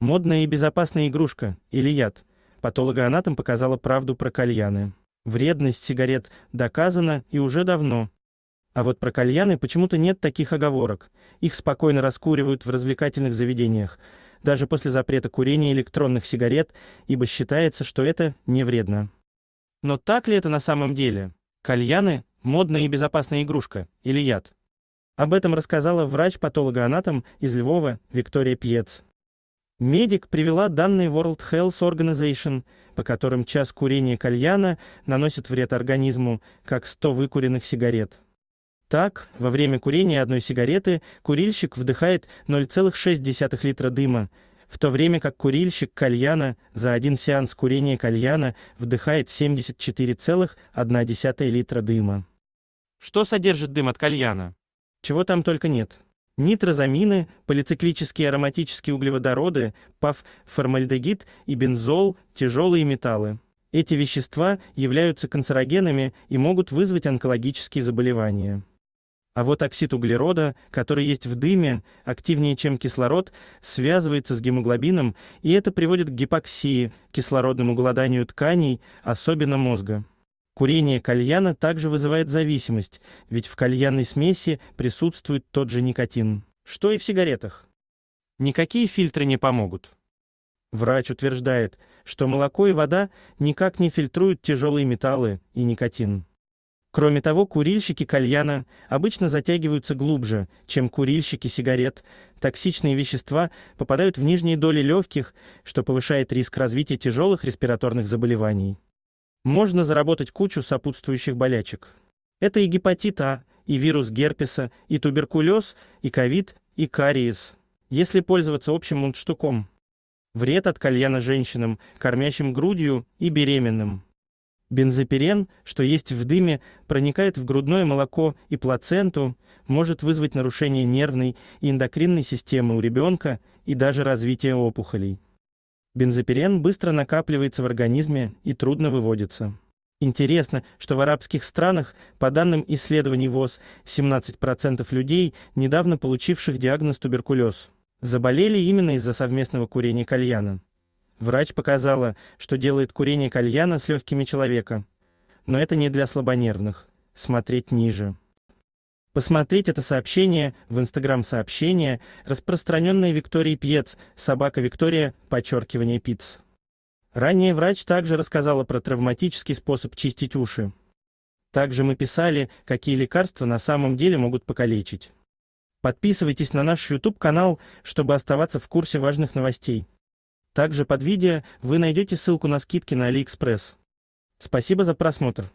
Модная и безопасная игрушка или яд. Патологоанатом показала правду про кальяны. Вредность сигарет доказана и уже давно. А вот про кальяны почему-то нет таких оговорок. Их спокойно раскуривают в развлекательных заведениях, даже после запрета курения электронных сигарет, ибо считается, что это не вредно. Но так ли это на самом деле? Кальяны модная и безопасная игрушка или яд? Об этом рассказала врач-патологоанатом из Львова Виктория Пьец. Медик привела данные World Health Organization, по которым час курения кальяна наносит вред организму, как 100 выкуренных сигарет. Так, во время курения одной сигареты курильщик вдыхает 0,6 литра дыма, в то время как курильщик кальяна за один сеанс курения кальяна вдыхает 74,1 литра дыма. Что содержит дым от кальяна? Чего там только нет. Нитрозамины, полициклические ароматические углеводороды, ПАВ, формальдегид и бензол, тяжелые металлы. Эти вещества являются канцерогенами и могут вызвать онкологические заболевания. А вот оксид углерода, который есть в дыме, активнее, чем кислород, связывается с гемоглобином, и это приводит к гипоксии, кислородному голоданию тканей, особенно мозга. Курение кальяна также вызывает зависимость, ведь в кальянной смеси присутствует тот же никотин, что и в сигаретах. Никакие фильтры не помогут. Врач утверждает, что молоко и вода никак не фильтруют тяжелые металлы и никотин. Кроме того, курильщики кальяна обычно затягиваются глубже, чем курильщики сигарет. Токсичные вещества попадают в нижние доли легких, что повышает риск развития тяжелых респираторных заболеваний можно заработать кучу сопутствующих болячек. Это и гепатит А, и вирус герпеса, и туберкулез, и ковид, и кариес. Если пользоваться общим мундштуком. Вред от кальяна женщинам, кормящим грудью и беременным. Бензопирен, что есть в дыме, проникает в грудное молоко и плаценту, может вызвать нарушение нервной и эндокринной системы у ребенка и даже развитие опухолей. Бензопирен быстро накапливается в организме и трудно выводится. Интересно, что в арабских странах, по данным исследований ВОЗ, 17% людей, недавно получивших диагноз туберкулез, заболели именно из-за совместного курения кальяна. Врач показала, что делает курение кальяна с легкими человека. Но это не для слабонервных. Смотреть ниже. Посмотреть это сообщение в Инстаграм сообщение, распространенное Викторией Пьец, собака Виктория, подчеркивание Пиц. Ранее врач также рассказала про травматический способ чистить уши. Также мы писали, какие лекарства на самом деле могут покалечить. Подписывайтесь на наш YouTube-канал, чтобы оставаться в курсе важных новостей. Также под видео вы найдете ссылку на скидки на AliExpress. Спасибо за просмотр.